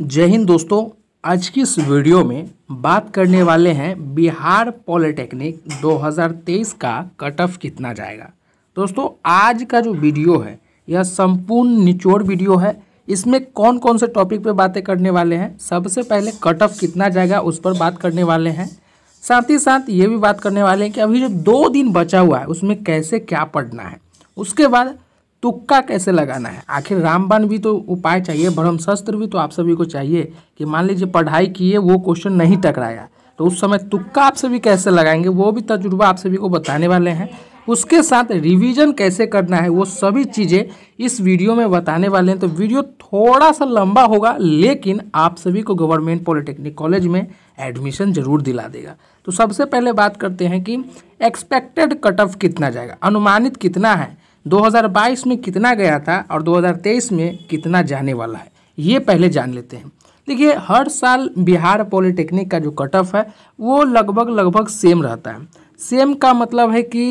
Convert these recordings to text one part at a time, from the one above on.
जय हिंद दोस्तों आज की इस वीडियो में बात करने वाले हैं बिहार पॉलिटेक्निक 2023 का कट ऑफ कितना जाएगा दोस्तों आज का जो वीडियो है यह संपूर्ण निचोड़ वीडियो है इसमें कौन कौन से टॉपिक पे बातें करने वाले हैं सबसे पहले कट ऑफ कितना जाएगा उस पर बात करने वाले हैं साथ ही साथ ये भी बात करने वाले हैं कि अभी जो दो दिन बचा हुआ है उसमें कैसे क्या पढ़ना है उसके बाद तुक्का कैसे लगाना है आखिर रामबाण भी तो उपाय चाहिए ब्रह्मशस्त्र भी तो आप सभी को चाहिए कि मान लीजिए पढ़ाई किए वो क्वेश्चन नहीं टकराया तो उस समय तुक्का आप सभी कैसे लगाएंगे वो भी तजुर्बा आप सभी को बताने वाले हैं उसके साथ रिवीजन कैसे करना है वो सभी चीज़ें इस वीडियो में बताने वाले हैं तो वीडियो थोड़ा सा लंबा होगा लेकिन आप सभी को गवर्नमेंट पॉलिटेक्निक कॉलेज में एडमिशन जरूर दिला देगा तो सबसे पहले बात करते हैं कि एक्सपेक्टेड कट ऑफ कितना जाएगा अनुमानित कितना है 2022 में कितना गया था और 2023 में कितना जाने वाला है ये पहले जान लेते हैं देखिए हर साल बिहार पॉलिटेक्निक का जो कट ऑफ है वो लगभग लगभग सेम रहता है सेम का मतलब है कि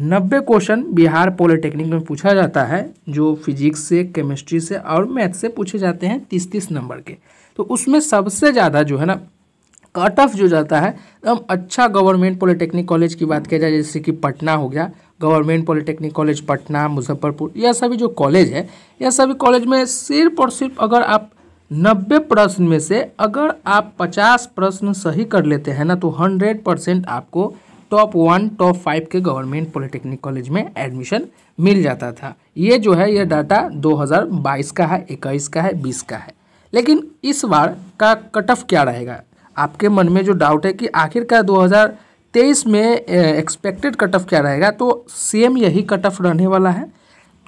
नब्बे क्वेश्चन बिहार पॉलिटेक्निक में पूछा जाता है जो फिजिक्स से केमिस्ट्री से और मैथ से पूछे जाते हैं तीस तीस नंबर के तो उसमें सबसे ज़्यादा जो है ना कट ऑफ जो जाता है एकदम तो अच्छा गवर्नमेंट पॉलिटेक्निक कॉलेज की बात किया जाए जैसे कि पटना हो गया government polytechnic college Patna Muzaffarpur यह सभी जो कॉलेज है यह सभी कॉलेज में सिर्फ और सिर्फ अगर आप नब्बे प्रश्न में से अगर आप पचास प्रश्न सही कर लेते हैं ना तो हंड्रेड परसेंट आपको टॉप वन टॉप फाइव के गवर्नमेंट पॉलिटेक्निक कॉलेज में एडमिशन मिल जाता था ये जो है ये डाटा 2022 का है 21 का है 20 का है लेकिन इस बार का कट ऑफ क्या रहेगा आपके मन में जो डाउट है कि आखिरकार 2023 में एक्सपेक्टेड कट ऑफ क्या रहेगा तो सेम यही कट ऑफ रहने वाला है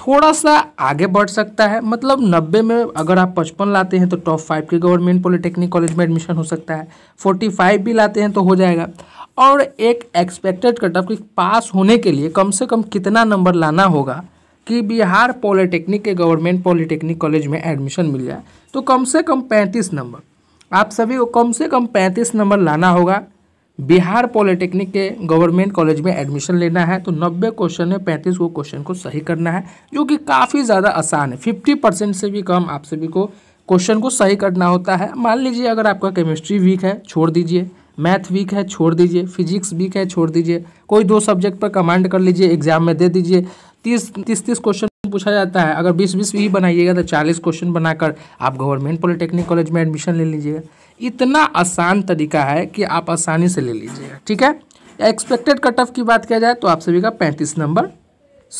थोड़ा सा आगे बढ़ सकता है मतलब नब्बे में अगर आप पचपन लाते हैं तो टॉप फाइव के गवर्नमेंट पॉलिटेक्निक कॉलेज में एडमिशन हो सकता है फोर्टी फाइव भी लाते हैं तो हो जाएगा और एक एक्सपेक्टेड कट ऑफ पास होने के लिए कम से कम कितना नंबर लाना होगा कि बिहार पॉलिटेक्निक के गवर्नमेंट पॉलिटेक्निक कॉलेज में एडमिशन मिल जाए तो कम से कम पैंतीस नंबर आप सभी को कम से कम पैंतीस नंबर लाना होगा बिहार पॉलिटेक्निक के गवर्नमेंट कॉलेज में एडमिशन लेना है तो 90 क्वेश्चन में पैंतीस को क्वेश्चन को सही करना है जो कि काफ़ी ज़्यादा आसान है 50 परसेंट से भी कम आप सभी को क्वेश्चन को सही करना होता है मान लीजिए अगर आपका केमिस्ट्री वीक है छोड़ दीजिए मैथ वीक है छोड़ दीजिए फिजिक्स वीक है छोड़ दीजिए कोई दो सब्जेक्ट पर कमांड कर लीजिए एग्जाम में दे दीजिए तीस तीस तीस क्वेश्चन पूछा जाता है अगर बीस बीस भी बनाइएगा तो चालीस क्वेश्चन बनाकर आप गवर्नमेंट पॉलिटेक्निक कॉलेज में एडमिशन ले लीजिएगा इतना आसान तरीका है कि आप आसानी से ले लीजिएगा ठीक है एक्सपेक्टेड कट ऑफ की बात किया जाए तो आप सभी का पैंतीस नंबर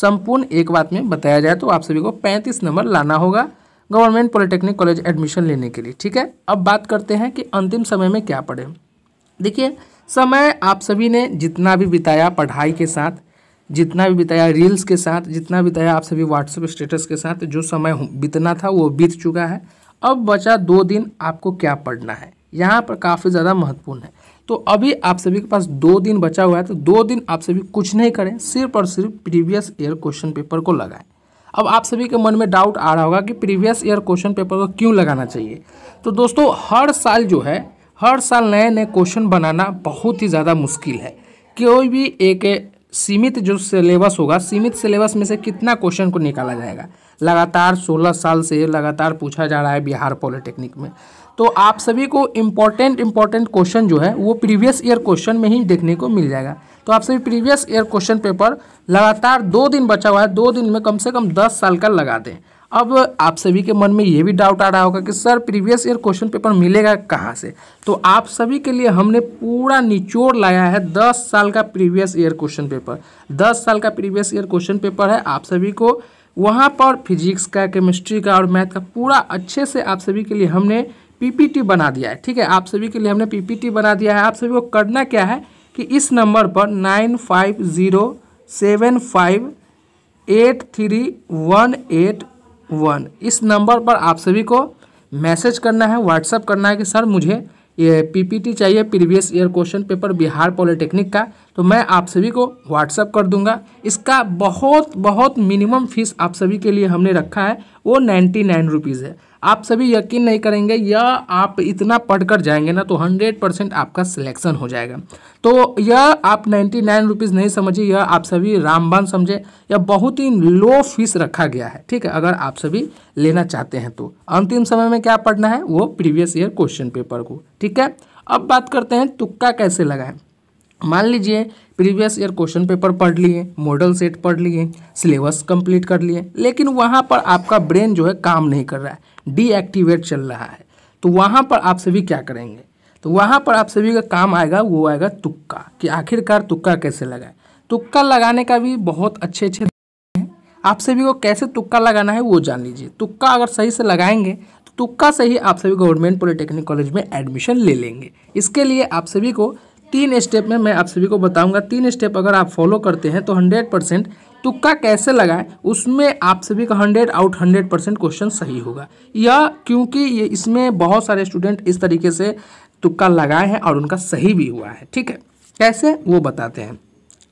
संपूर्ण एक बात में बताया जाए तो आप सभी को पैंतीस नंबर लाना होगा गवर्नमेंट पॉलिटेक्निक कॉलेज एडमिशन लेने के लिए ठीक है अब बात करते हैं कि अंतिम समय में क्या पढ़े देखिए समय आप सभी ने जितना भी बिताया पढ़ाई के साथ जितना भी बिताया रील्स के साथ जितना बिताया आप सभी व्हाट्सएप स्टेटस के साथ जो समय बीतना था वो बीत चुका है अब बचा दो दिन आपको क्या पढ़ना है यहाँ पर काफ़ी ज़्यादा महत्वपूर्ण है तो अभी आप सभी के पास दो दिन बचा हुआ है तो दो दिन आप सभी कुछ नहीं करें सिर्फ और सिर्फ प्रीवियस ईयर क्वेश्चन पेपर को लगाएं अब आप सभी के मन में डाउट आ रहा होगा कि प्रीवियस ईयर क्वेश्चन पेपर को क्यों लगाना चाहिए तो दोस्तों हर साल जो है हर साल नए नए क्वेश्चन बनाना बहुत ही ज़्यादा मुश्किल है कोई भी एक सीमित जो सिलेबस होगा सीमित सिलेबस में से कितना क्वेश्चन को निकाला जाएगा लगातार 16 साल से लगातार पूछा जा रहा है बिहार पॉलिटेक्निक में तो आप सभी को इम्पॉर्टेंट इम्पॉर्टेंट क्वेश्चन जो है वो प्रीवियस ईयर क्वेश्चन में ही देखने को मिल जाएगा तो आप सभी प्रीवियस ईयर क्वेश्चन पेपर लगातार दो दिन बचा हुआ है दो दिन में कम से कम दस साल का लगा दें अब आप सभी के मन में ये भी डाउट आ रहा होगा कि sir previous year question paper मिलेगा कहाँ से तो आप सभी के लिए हमने पूरा निचोड़ लाया है दस साल का प्रीवियस ईयर क्वेश्चन पेपर दस साल का प्रीवियस ईयर क्वेश्चन पेपर है आप सभी को वहाँ पर फिजिक्स का केमिस्ट्री का और मैथ का पूरा अच्छे से आप सभी के लिए हमने पी बना दिया है ठीक है आप सभी के लिए हमने पी बना दिया है आप सभी को करना क्या है कि इस नंबर पर nine five zero seven five eight three one eight one इस नंबर पर आप सभी को मैसेज करना है व्हाट्सअप करना है कि सर मुझे ये पीपीटी चाहिए previous year question paper Bihar polytechnic का तो मैं आप सभी को व्हाट्सअप कर दूंगा इसका बहुत बहुत मिनिमम फीस आप सभी के लिए हमने रखा है वो नाइन्टी नाइन रुपीज़ है आप सभी यकीन नहीं करेंगे यह आप इतना पढ़कर जाएंगे ना तो हंड्रेड परसेंट आपका सिलेक्शन हो जाएगा तो यह आप नाइन्टी नाइन रुपीज़ नहीं समझिए यह आप सभी रामबान समझे यह बहुत ही लो फीस रखा गया है ठीक है अगर आप सभी लेना चाहते हैं तो अंतिम समय में क्या पढ़ना है वो प्रीवियस ईयर क्वेश्चन पेपर को ठीक है अब बात करते हैं तुक्का कैसे लगाएं मान लीजिए प्रीवियस ईयर क्वेश्चन पेपर पढ़ लिए मॉडल सेट पढ़ लिए सिलेबस कंप्लीट कर लिए लेकिन वहाँ पर आपका ब्रेन जो है काम नहीं कर रहा है डीएक्टिवेट चल रहा है तो वहाँ पर आप सभी क्या करेंगे तो वहाँ पर आप सभी का काम आएगा वो आएगा तुक्का कि आखिरकार तुक्का कैसे लगाए तुक्का लगाने का भी बहुत अच्छे अच्छे हैं आप सभी को कैसे तुक्का लगाना है वो जान लीजिए तुक्का अगर सही से लगाएंगे तो तुक्का से ही आप सभी गवर्नमेंट पॉलिटेक्निक कॉलेज में एडमिशन ले लेंगे इसके लिए आप सभी को तीन स्टेप में मैं आप सभी को बताऊंगा तीन स्टेप अगर आप फॉलो करते हैं तो हंड्रेड परसेंट तुक्का कैसे लगाएं उसमें आप सभी का hundred out hundred percent question सही होगा यह क्योंकि ये इसमें बहुत सारे स्टूडेंट इस तरीके से तुक्का लगाए हैं और उनका सही भी हुआ है ठीक है कैसे वो बताते हैं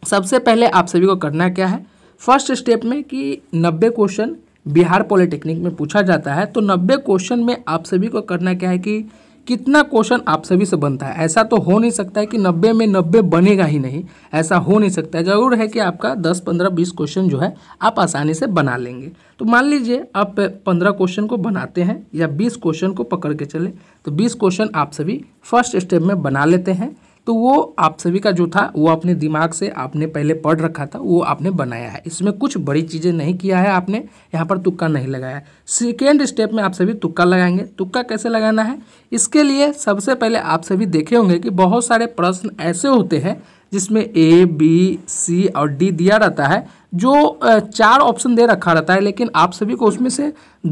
सबसे पहले आप सभी को करना क्या है फर्स्ट स्टेप में कि नब्बे क्वेश्चन बिहार पॉलिटेक्निक में पूछा जाता है तो नब्बे क्वेश्चन में आप सभी को करना क्या है कि कितना क्वेश्चन आप सभी से बनता है ऐसा तो हो नहीं सकता है कि नब्बे में नब्बे बनेगा ही नहीं ऐसा हो नहीं सकता है ज़रूर है कि आपका दस पंद्रह बीस क्वेश्चन जो है आप आसानी से बना लेंगे तो मान लीजिए आप पंद्रह क्वेश्चन को बनाते हैं या बीस क्वेश्चन को पकड़ के चले तो बीस क्वेश्चन आप सभी फर्स्ट स्टेप में बना लेते हैं तो वो आप सभी का जो था वो अपने दिमाग से आपने पहले पढ़ रखा था वो आपने बनाया है इसमें कुछ बड़ी चीज़ें नहीं किया है आपने यहाँ पर तुक्का नहीं लगाया सेकेंड स्टेप में आप सभी तुक्का लगाएंगे तुक्का कैसे लगाना है इसके लिए सबसे पहले आप सभी देखे होंगे कि बहुत सारे प्रश्न ऐसे होते हैं जिसमें ए बी सी और डी दिया रहता है जो चार ऑप्शन दे रखा रहता है लेकिन आप सभी को उसमें से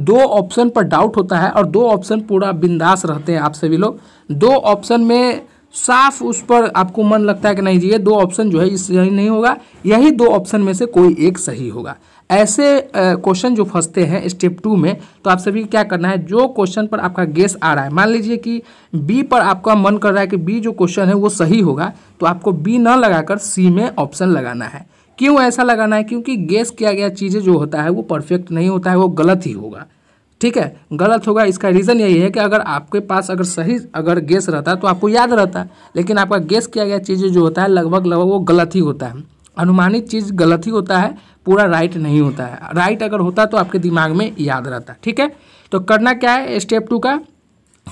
दो ऑप्शन पर डाउट होता है और दो ऑप्शन पूरा बिंदास रहते हैं आप सभी लोग दो ऑप्शन में साफ उस पर आपको मन लगता है कि नहीं जी ये दो ऑप्शन जो है ये सही नहीं होगा यही दो ऑप्शन में से कोई एक सही होगा ऐसे क्वेश्चन जो फंसते हैं स्टेप टू में तो आप सभी क्या करना है जो क्वेश्चन पर आपका गेस आ रहा है मान लीजिए कि बी पर आपका मन कर रहा है कि बी जो क्वेश्चन है वो सही होगा तो आपको बी ना लगाकर सी में ऑप्शन लगाना है क्यों ऐसा लगाना है क्योंकि गेस किया गया चीज़ें जो होता है वो परफेक्ट नहीं होता है वो गलत ही होगा ठीक है गलत होगा इसका रीज़न यही है कि अगर आपके पास अगर सही अगर गैस रहता तो आपको याद रहता लेकिन आपका गैस किया गया चीज़ जो होता है लगभग लगभग वो गलत ही होता है अनुमानित चीज़ गलत ही होता है पूरा राइट नहीं होता है राइट अगर होता तो आपके दिमाग में याद रहता ठीक है तो करना क्या है स्टेप टू का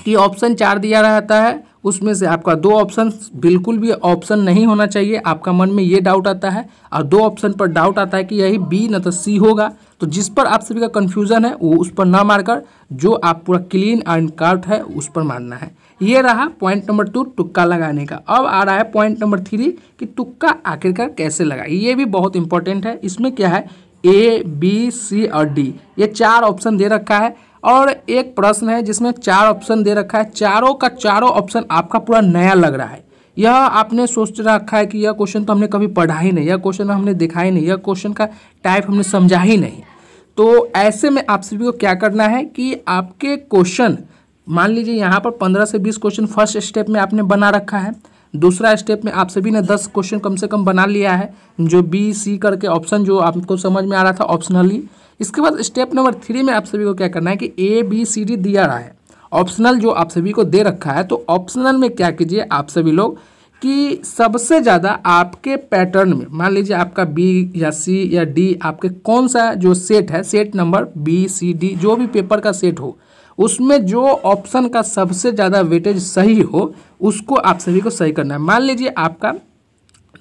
कि ऑप्शन चार दिया रहता है उसमें से आपका दो ऑप्शन बिल्कुल भी ऑप्शन नहीं होना चाहिए आपका मन में ये डाउट आता है और दो ऑप्शन पर डाउट आता है कि यही बी न तो सी होगा तो जिस पर आप सभी का कन्फ्यूज़न है वो उस पर ना मारकर जो आप पूरा क्लीन एंड कार्ट है उस पर मारना है ये रहा पॉइंट नंबर टू टुक्का लगाने का अब आ रहा है पॉइंट नंबर थ्री कि टुक्का आखिरकार कैसे लगाए ये भी बहुत इंपॉर्टेंट है इसमें क्या है ए बी सी और डी ये चार ऑप्शन दे रखा है और एक प्रश्न है जिसमें चार ऑप्शन दे रखा है चारों का चारों ऑप्शन आपका पूरा नया लग रहा है यह आपने सोच रखा है कि यह क्वेश्चन तो हमने कभी पढ़ा ही नहीं यह क्वेश्चन हमने दिखा ही नहीं यह क्वेश्चन का टाइप हमने समझा ही नहीं तो ऐसे में आप सभी को क्या करना है कि आपके क्वेश्चन मान लीजिए यहाँ पर पंद्रह से बीस क्वेश्चन फर्स्ट स्टेप में आपने बना रखा है दूसरा स्टेप में आप सभी ने दस क्वेश्चन कम से कम बना लिया है जो बी सी करके ऑप्शन जो आपको समझ में आ रहा था ऑप्शनली इसके बाद स्टेप नंबर थ्री में आप सभी को क्या करना है कि ए बी सी डी दिया रहा है ऑप्शनल जो आप सभी को दे रखा है तो ऑप्शनल में क्या कीजिए आप सभी लोग कि सबसे ज़्यादा आपके पैटर्न में मान लीजिए आपका बी या सी या डी आपके कौन सा जो सेट है set number B C D जो भी पेपर का सेट हो उसमें जो ऑप्शन का सबसे ज़्यादा वेटेज सही हो उसको आप सभी को सही करना है मान लीजिए आपका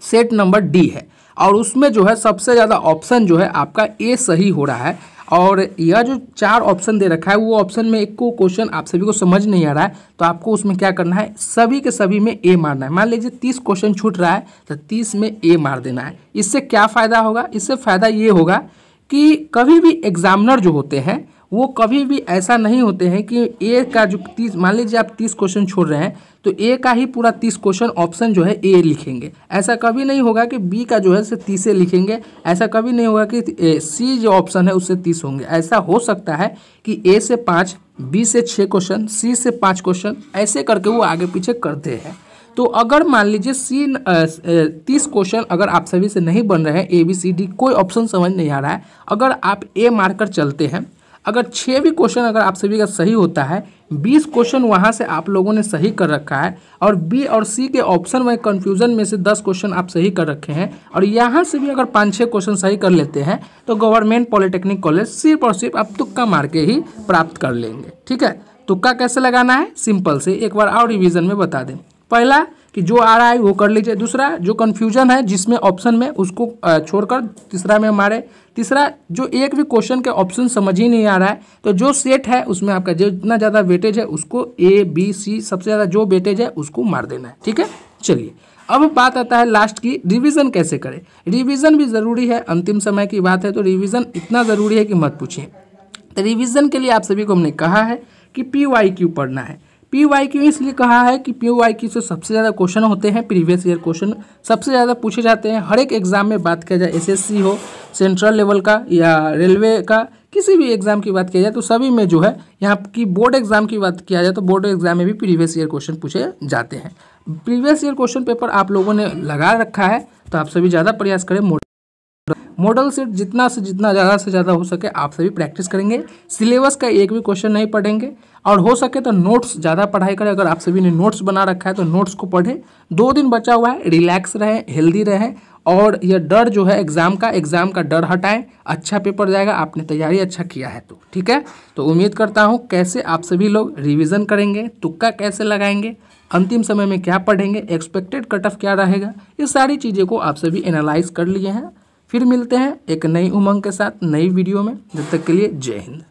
सेट नंबर डी है और उसमें जो है सबसे ज़्यादा ऑप्शन जो है आपका ए सही हो रहा है और यह जो चार ऑप्शन दे रखा है वो ऑप्शन में एक को क्वेश्चन आप सभी को समझ नहीं आ रहा है तो आपको उसमें क्या करना है सभी के सभी में ए मारना है मान लीजिए तीस क्वेश्चन छूट रहा है तो तीस में ए मार देना है इससे क्या फ़ायदा होगा इससे फ़ायदा ये होगा कि कभी भी एग्जामिनर जो होते हैं वो कभी भी ऐसा नहीं होते हैं कि ए का जो तीस मान लीजिए आप तीस क्वेश्चन छोड़ रहे हैं तो ए का ही पूरा तीस क्वेश्चन ऑप्शन जो है ए लिखेंगे ऐसा कभी नहीं होगा कि बी का जो है से तीसें लिखेंगे ऐसा कभी नहीं होगा कि सी जो ऑप्शन है उससे तीस होंगे ऐसा हो सकता है कि ए से पाँच बी से छः क्वेश्चन सी से पाँच क्वेश्चन ऐसे करके वो आगे पीछे करते हैं तो अगर मान लीजिए सी तीस क्वेश्चन अगर आप सभी से नहीं बन रहे हैं ए बी सी डी कोई ऑप्शन समझ नहीं आ रहा है अगर आप ए मारकर चलते हैं अगर छः भी क्वेश्चन अगर आप सभी का सही होता है बीस क्वेश्चन वहाँ से आप लोगों ने सही कर रखा है और बी और सी के ऑप्शन में कन्फ्यूजन में से दस क्वेश्चन आप सही कर रखे हैं और यहाँ से भी अगर पाँच छः क्वेश्चन सही कर लेते हैं तो गवर्नमेंट पॉलिटेक्निक कॉलेज सिर्फ और सिर्फ आप तुक्का मार के ही प्राप्त कर लेंगे ठीक है तुक्का कैसे लगाना है सिंपल से एक बार और रिविज़न में बता दें पहला कि जो आ रहा है वो कर लीजिए दूसरा जो कन्फ्यूजन है जिसमें ऑप्शन में उसको छोड़कर तीसरा में हमारे तीसरा जो एक भी क्वेश्चन के ऑप्शन समझ ही नहीं आ रहा है तो जो सेट है उसमें आपका जितना ज़्यादा वेटेज है उसको ए बी सी सबसे ज़्यादा जो वेटेज है उसको मार देना है ठीक है चलिए अब बात आता है लास्ट की रिवीजन कैसे करें रिवीजन भी ज़रूरी है अंतिम समय की बात है तो रिवीजन इतना ज़रूरी है कि मत पूछिए तो रिवीजन के लिए आप सभी को हमने कहा है कि पी वाई क्यू पढ़ना है पी वाई क्यू इसलिए कहा है कि पी वाई क्यू से सबसे ज़्यादा क्वेश्चन होते हैं प्रीवियस ईयर क्वेश्चन सबसे ज़्यादा पूछे जाते हैं हर एक एग्ज़ाम में बात किया जाए एस हो सेंट्रल लेवल का या रेलवे का किसी भी एग्ज़ाम की बात किया जाए तो सभी में जो है यहाँ की बोर्ड एग्ज़ाम की बात किया जाए तो बोर्ड एग्ज़ाम में भी प्रीवियस ईयर क्वेश्चन पूछे जाते हैं प्रीवियस ईयर क्वेश्चन पेपर आप लोगों ने लगा रखा है तो आप सभी ज़्यादा प्रयास करें मॉडल सेट जितना से जितना ज़्यादा से ज़्यादा हो सके आप सभी प्रैक्टिस करेंगे सिलेबस का एक भी क्वेश्चन नहीं पढ़ेंगे और हो सके तो नोट्स ज़्यादा पढ़ाई करें अगर आप सभी ने नोट्स बना रखा है तो नोट्स को पढ़ें दो दिन बचा हुआ है रिलैक्स रहें हेल्दी रहें और यह डर जो है एग्ज़ाम का एग्ज़ाम का डर हटाएं अच्छा पेपर जाएगा आपने तैयारी अच्छा किया है तो ठीक है तो उम्मीद करता हूँ कैसे आप सभी लोग रिविज़न करेंगे तुक्का कैसे लगाएंगे अंतिम समय में क्या पढ़ेंगे एक्सपेक्टेड कट ऑफ क्या रहेगा ये सारी चीज़ें को आप सभी एनालाइज कर लिए हैं फिर मिलते हैं एक नई उमंग के साथ नई वीडियो में जब तक के लिए जय हिंद